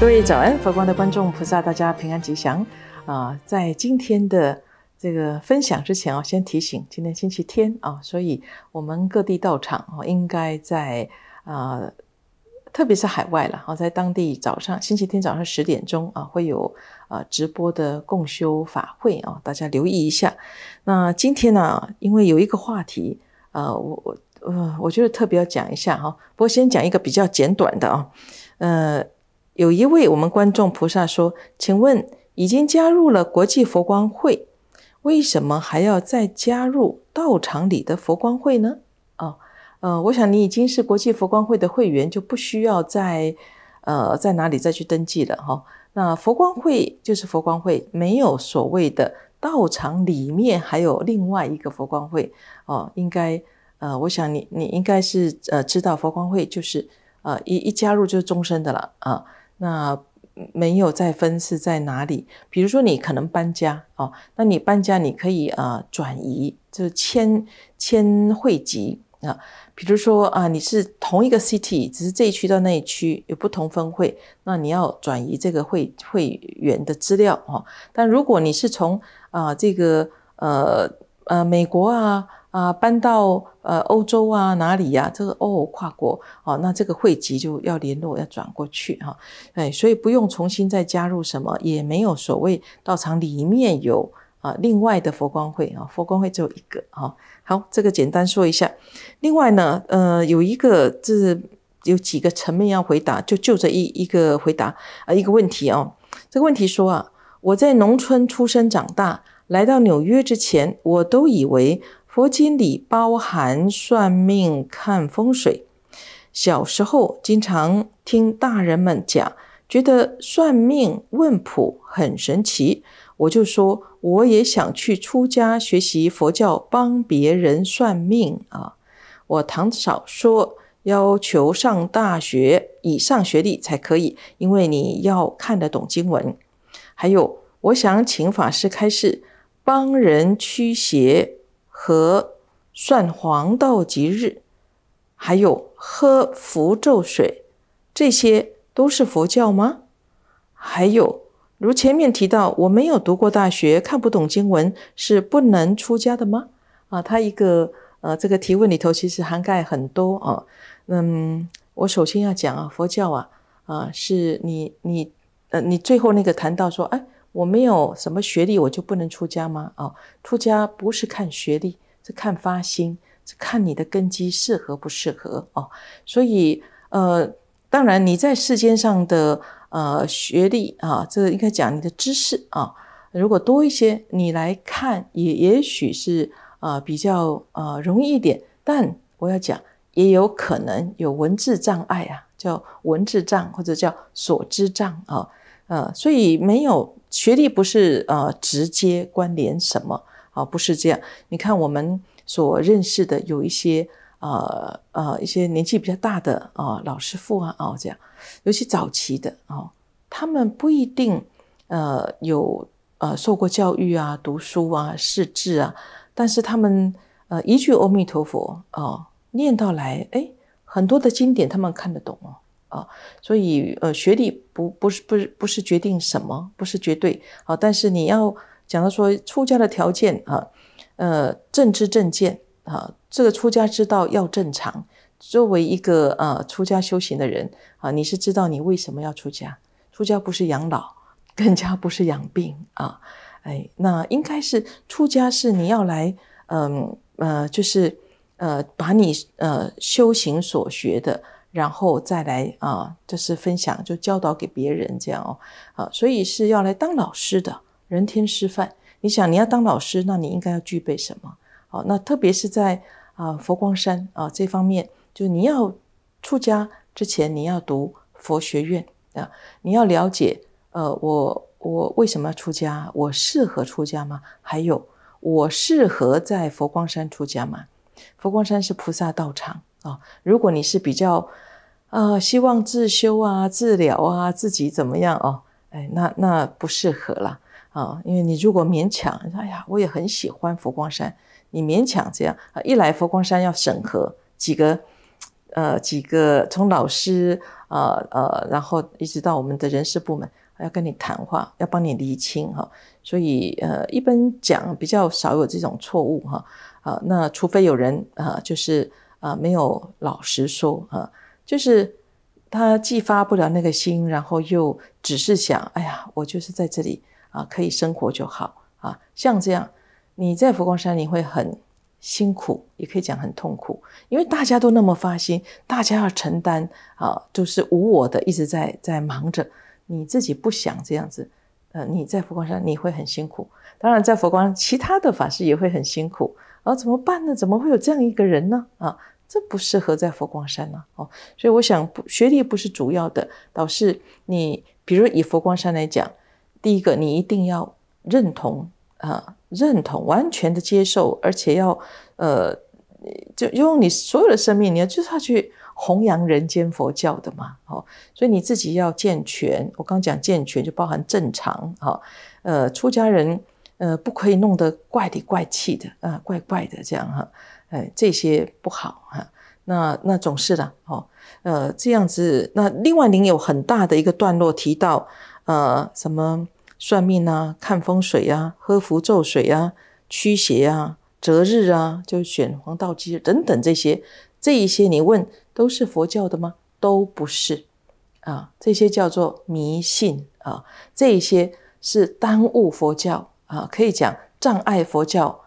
各位早安，佛光的观众菩萨，大家平安吉祥啊！在今天的这个分享之前啊，先提醒，今天星期天啊，所以我们各地到场啊，应该在啊，特别是海外了啊，在当地早上星期天早上十点钟啊，会有啊直播的共修法会啊，大家留意一下。那今天呢，因为有一个话题啊，我我呃，我觉得特别要讲一下哈，不过先讲一个比较简短的啊，呃。有一位我们观众菩萨说：“请问，已经加入了国际佛光会，为什么还要再加入道场里的佛光会呢？”哦，呃，我想你已经是国际佛光会的会员，就不需要再，呃，在哪里再去登记了哈。那佛光会就是佛光会，没有所谓的道场里面还有另外一个佛光会哦。应该，呃，我想你你应该是呃知道佛光会就是，呃，一一加入就是终身的了啊。那没有再分是在哪里？比如说你可能搬家哦，那你搬家你可以啊转移，就是迁迁汇集啊。比如说啊，你是同一个 city，只是这一区到那一区有不同分会，那你要转移这个会会员的资料哦。但如果你是从啊这个呃呃美国啊。啊，搬到呃欧洲啊，哪里呀？这个哦，跨国哦，那这个汇集就要联络，要转过去哈。哎，所以不用重新再加入什么，也没有所谓道场里面有啊，另外的佛光会啊，佛光会只有一个啊。好，这个简单说一下。另外呢，呃，有一个这有几个层面要回答，就就着一一个回答啊，一个问题哦。这个问题说啊，我在农村出生长大，来到纽约之前，我都以为。佛经里包含算命、看风水。小时候经常听大人们讲，觉得算命问卜很神奇。我就说，我也想去出家学习佛教，帮别人算命啊。我堂嫂说，要求上大学以上学历才可以，因为你要看得懂经文。还有，我想请法师开示，帮人驱邪。和算黄道吉日，还有喝符咒水，这些都是佛教吗？还有，如前面提到，我没有读过大学，看不懂经文，是不能出家的吗？啊，他一个呃，这个提问里头其实涵盖很多啊。嗯，我首先要讲啊，佛教啊啊是你你呃你最后那个谈到说哎。我没有什么学历，我就不能出家吗？啊，出家不是看学历，是看发心，是看你的根基适合不适合哦。所以，呃，当然你在世间上的呃学历啊，这应该讲你的知识啊，如果多一些，你来看也也许是啊比较啊容易一点。但我要讲，也有可能有文字障碍啊，叫文字障或者叫所知障啊。呃，所以没有学历不是呃直接关联什么啊，不是这样。你看我们所认识的有一些呃呃一些年纪比较大的啊老师傅啊哦这样，尤其早期的哦，他们不一定呃有呃受过教育啊、读书啊、识字啊，但是他们呃一句阿弥陀佛哦念到来，哎，很多的经典他们看得懂哦。啊，所以呃，学历不不是不是不是决定什么，不是绝对啊。但是你要讲到说出家的条件啊，呃，正知正见啊，这个出家之道要正常。作为一个呃出家修行的人啊，你是知道你为什么要出家？出家不是养老，更加不是养病啊。哎，那应该是出家是你要来，嗯呃，就是呃，把你呃修行所学的。然后再来啊，就是分享，就教导给别人这样哦啊，所以是要来当老师的，人天师范。你想你要当老师，那你应该要具备什么？哦，那特别是在啊佛光山啊这方面，就你要出家之前，你要读佛学院啊，你要了解呃，我我为什么要出家？我适合出家吗？还有我适合在佛光山出家吗？佛光山是菩萨道场。如果你是比较啊，希望自修啊、治疗啊、自己怎么样哦？哎，那那不适合了啊，因为你如果勉强，哎呀，我也很喜欢佛光山，你勉强这样啊，一来佛光山要审核几个呃几个从老师啊呃，然后一直到我们的人事部门要跟你谈话，要帮你厘清哈，所以呃，一般讲比较少有这种错误哈啊，那除非有人啊，就是。啊，没有老实说啊，就是他既发不了那个心，然后又只是想，哎呀，我就是在这里啊，可以生活就好啊。像这样，你在佛光山你会很辛苦，也可以讲很痛苦，因为大家都那么发心，大家要承担啊，就是无我的，一直在在忙着。你自己不想这样子，呃，你在佛光山你会很辛苦，当然在佛光其他的法师也会很辛苦。啊，怎么办呢？怎么会有这样一个人呢？啊，这不适合在佛光山呢。哦，所以我想，学历不是主要的。倒是你，比如以佛光山来讲，第一个，你一定要认同啊，认同完全的接受，而且要呃，就用你所有的生命，你要就是要去弘扬人间佛教的嘛。哦，所以你自己要健全。我刚讲健全，就包含正常哦，呃，出家人。呃，不可以弄得怪里怪气的啊，怪怪的这样哈，哎，这些不好哈。那那总是的哦，呃，这样子。那另外您有很大的一个段落提到，呃，什么算命啊、看风水啊、喝符咒水啊、驱邪啊、择日啊，就选黄道吉日等等这些，这一些你问都是佛教的吗？都不是啊，这些叫做迷信啊，这一些是耽误佛教。啊，可以讲障碍佛教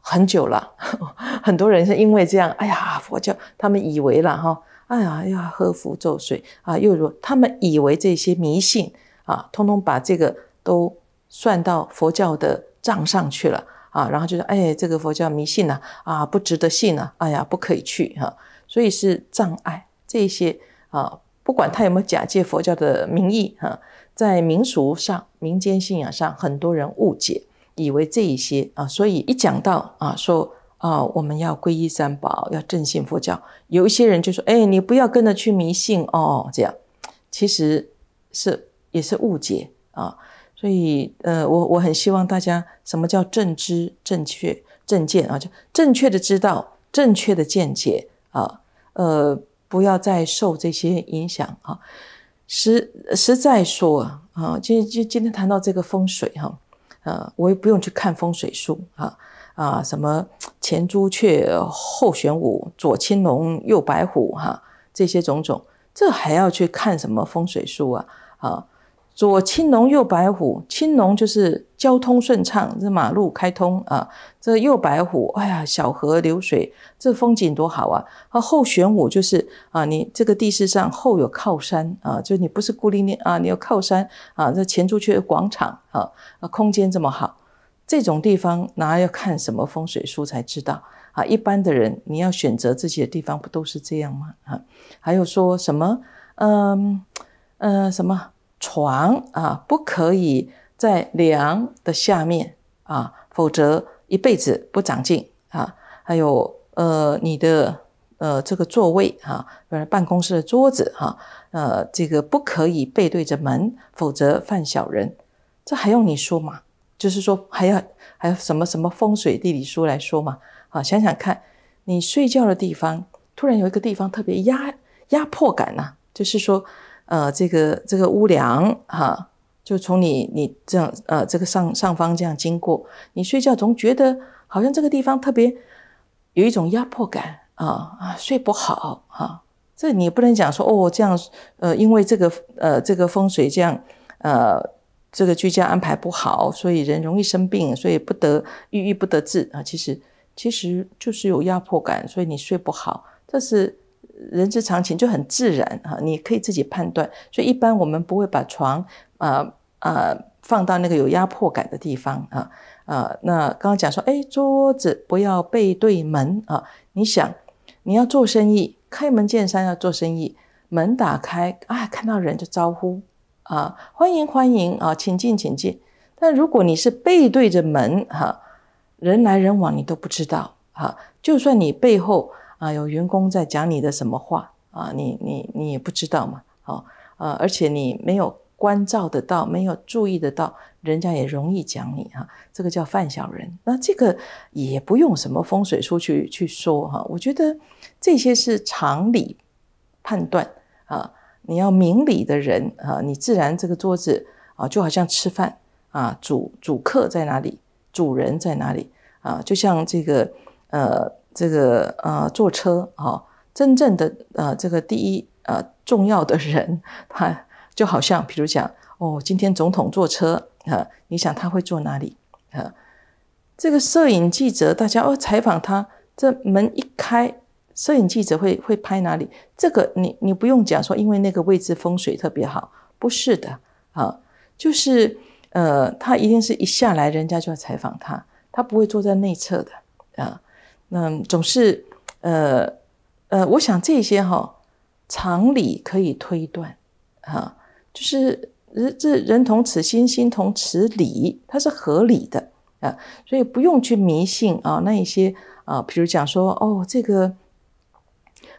很久了，很多人是因为这样，哎呀，佛教他们以为了哈，哎呀要喝符咒水啊，又如他们以为这些迷信啊，通通把这个都算到佛教的账上去了啊，然后就说，哎，这个佛教迷信呐，啊，不值得信啊，哎呀，不可以去哈，所以是障碍这些啊，不管他有没有假借佛教的名义哈。在民俗上、民间信仰上，很多人误解，以为这一些啊，所以一讲到啊，说啊，我们要皈依三宝，要正信佛教，有一些人就说：“哎，你不要跟着去迷信哦。”这样，其实是也是误解啊。所以，呃，我我很希望大家，什么叫正知、正确、正见啊？就正确的知道，正确的见解啊，呃，不要再受这些影响啊。实实在说啊，啊，今今今天谈到这个风水哈，呃，我也不用去看风水术啊啊，什么前朱雀后玄武，左青龙右白虎哈，这些种种，这还要去看什么风水术啊？啊？左青龙，右白虎。青龙就是交通顺畅，这马路开通啊。这右白虎，哎呀，小河流水，这风景多好啊。后玄武就是啊，你这个地势上后有靠山啊，就你不是孤零零啊，你有靠山啊。这前出去的广场啊，啊，空间这么好，这种地方哪要看什么风水书才知道啊？一般的人，你要选择自己的地方，不都是这样吗？啊，还有说什么，嗯嗯，什么？床啊，不可以在梁的下面啊，否则一辈子不长进啊。还有呃，你的呃这个座位啊，办公室的桌子哈，呃，这个不可以背对着门，否则犯小人。这还用你说吗？就是说还要还有什么什么风水地理书来说嘛？啊，想想看你睡觉的地方，突然有一个地方特别压压迫感呢，就是说。呃，这个这个屋梁哈，就从你你这样呃，这个上上方这样经过，你睡觉总觉得好像这个地方特别有一种压迫感啊啊，睡不好哈。这你不能讲说哦，这样呃，因为这个呃这个风水这样呃，这个居家安排不好，所以人容易生病，所以不得郁郁不得志啊。其实其实就是有压迫感，所以你睡不好，这是。人之常情就很自然哈，你可以自己判断，所以一般我们不会把床啊啊放到那个有压迫感的地方啊啊。那刚刚讲说，哎，桌子不要背对门啊。你想，你要做生意，开门见山要做生意，门打开啊，看到人就招呼啊，欢迎欢迎啊，请进请进。但如果你是背对着门哈，人来人往你都不知道哈，就算你背后。啊，有员工在讲你的什么话啊？你你你也不知道嘛？好啊，而且你没有关照得到，没有注意得到，人家也容易讲你哈。这个叫犯小人。那这个也不用什么风水术去去说哈。我觉得这些是常理判断啊。你要明理的人啊，你自然这个桌子啊，就好像吃饭啊，主主客在哪里，主人在哪里啊？就像这个呃。这个呃，坐车啊，真正的呃，这个第一呃重要的人，他就好像，比如讲哦，今天总统坐车啊，你想他会坐哪里啊？这个摄影记者，大家哦采访他，这门一开，摄影记者会会拍哪里？这个你你不用讲说，因为那个位置风水特别好，不是的啊，就是呃，他一定是一下来，人家就要采访他，他不会坐在内侧的啊。那总是，呃，呃，我想这些哈，常理可以推断，啊，就是这这人同此心，心同此理，它是合理的啊，所以不用去迷信啊，那一些啊，比如讲说，哦，这个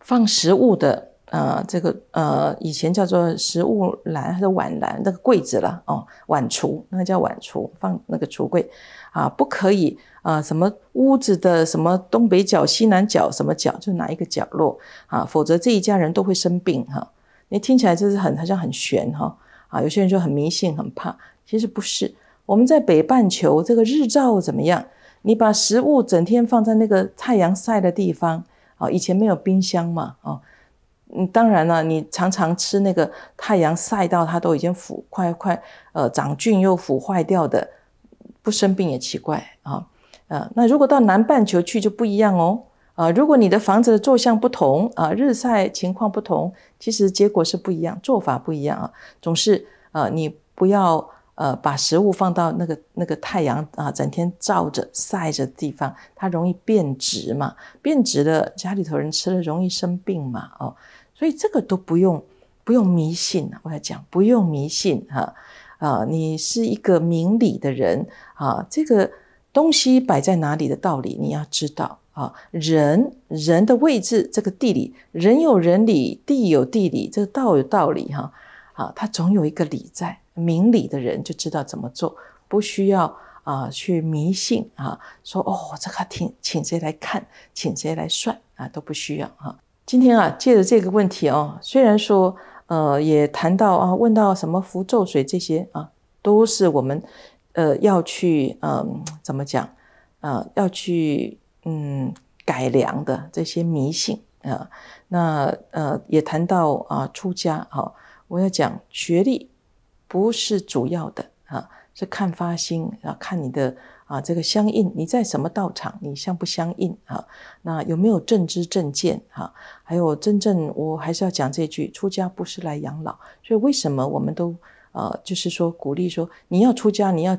放食物的，呃，这个呃，以前叫做食物篮还是碗篮那个柜子了，哦，碗橱，那个叫碗橱，放那个橱柜啊，不可以。啊，什么屋子的什么东北角、西南角，什么角就哪一个角落啊？否则这一家人都会生病哈。你听起来就是很好像很悬哈啊，有些人就很迷信、很怕。其实不是，我们在北半球这个日照怎么样？你把食物整天放在那个太阳晒的地方啊，以前没有冰箱嘛啊。嗯，当然了，你常常吃那个太阳晒到它都已经腐快快呃长菌又腐坏掉的，不生病也奇怪啊。啊，那如果到南半球去就不一样哦。啊，如果你的房子的坐向不同啊，日晒情况不同，其实结果是不一样，做法不一样啊。总是啊，你不要呃把食物放到那个那个太阳啊整天照着晒着地方，它容易变质嘛，变质的家里头人吃了容易生病嘛。哦，所以这个都不用不用迷信我要讲不用迷信哈。啊，你是一个明理的人啊，这个。东西摆在哪里的道理，你要知道啊。人人的位置，这个地理，人有人理，地有地理，这个道有道理哈。啊，他总有一个理在，明理的人就知道怎么做，不需要啊去迷信啊。说哦，这个请请谁来看，请谁来算啊，都不需要哈。今天啊，借着这个问题啊，虽然说呃也谈到啊，问到什么符咒水这些啊，都是我们。呃，要去嗯，怎么讲？啊，要去嗯，改良的这些迷信啊。那呃，也谈到啊，出家哈，我要讲学历不是主要的啊，是看发心啊，看你的啊这个相应，你在什么道场，你相不相应啊？那有没有正知正见啊？还有真正，我还是要讲这句：出家不是来养老。所以为什么我们都？啊，就是说鼓励说你要出家，你要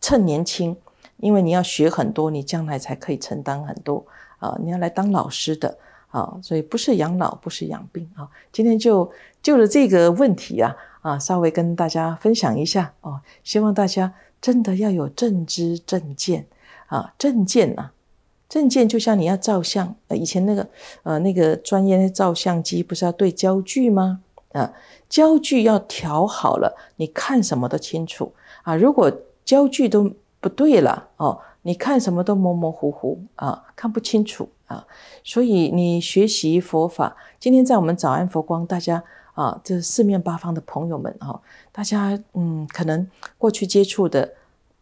趁年轻，因为你要学很多，你将来才可以承担很多啊。你要来当老师的啊，所以不是养老，不是养病啊。今天就就着这个问题啊啊，稍微跟大家分享一下哦，希望大家真的要有正知正见啊，正见啊，正见就像你要照相，呃，以前那个呃那个专业的照相机不是要对焦距吗？啊，焦距要调好了，你看什么都清楚啊。如果焦距都不对了哦，你看什么都模模糊糊啊，看不清楚啊。所以你学习佛法，今天在我们早安佛光，大家啊，这四面八方的朋友们啊，大家嗯，可能过去接触的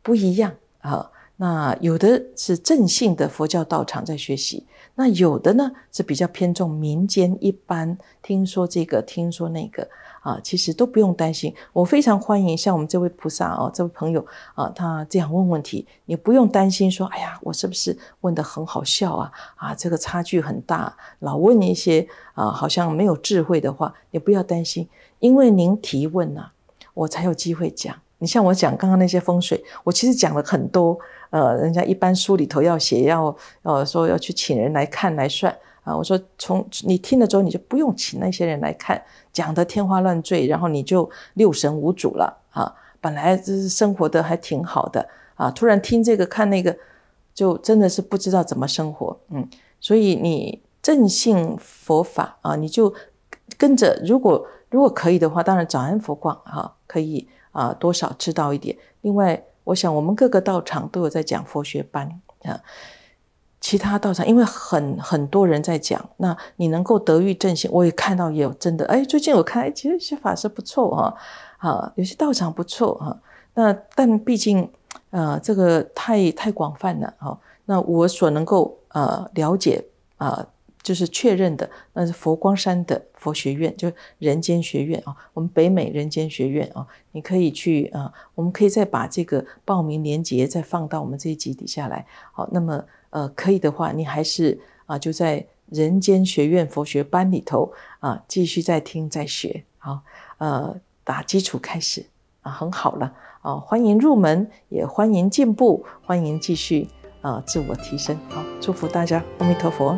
不一样啊。那有的是正信的佛教道场在学习，那有的呢是比较偏重民间，一般听说这个，听说那个啊，其实都不用担心。我非常欢迎像我们这位菩萨哦，这位朋友啊，他这样问问题，你不用担心说，哎呀，我是不是问的很好笑啊？啊，这个差距很大，老问一些啊好像没有智慧的话，也不要担心，因为您提问啊，我才有机会讲。你像我讲刚刚那些风水，我其实讲了很多。呃，人家一般书里头要写，要呃说要去请人来看来算啊。我说从你听了之后，你就不用请那些人来看，讲的天花乱坠，然后你就六神无主了啊。本来就是生活的还挺好的啊，突然听这个看那个，就真的是不知道怎么生活。嗯，所以你正信佛法啊，你就跟着，如果如果可以的话，当然早安佛光啊，可以。啊，多少知道一点。另外，我想我们各个道场都有在讲佛学班啊，其他道场因为很很多人在讲，那你能够德育正行，我也看到有真的。哎，最近我看，哎，其实一些法师不错哈，啊，有些道场不错哈。那但毕竟，呃，这个太太广泛了哈。那我所能够呃了解啊。就是确认的，那是佛光山的佛学院，就人间学院啊。我们北美人间学院啊，你可以去啊。我们可以再把这个报名链接再放到我们这一集底下来。好，那么呃，可以的话，你还是啊，就在人间学院佛学班里头啊，继续再听再学啊。呃，打基础开始啊，很好了啊，欢迎入门，也欢迎进步，欢迎继续啊，自我提升。好，祝福大家，阿弥陀佛。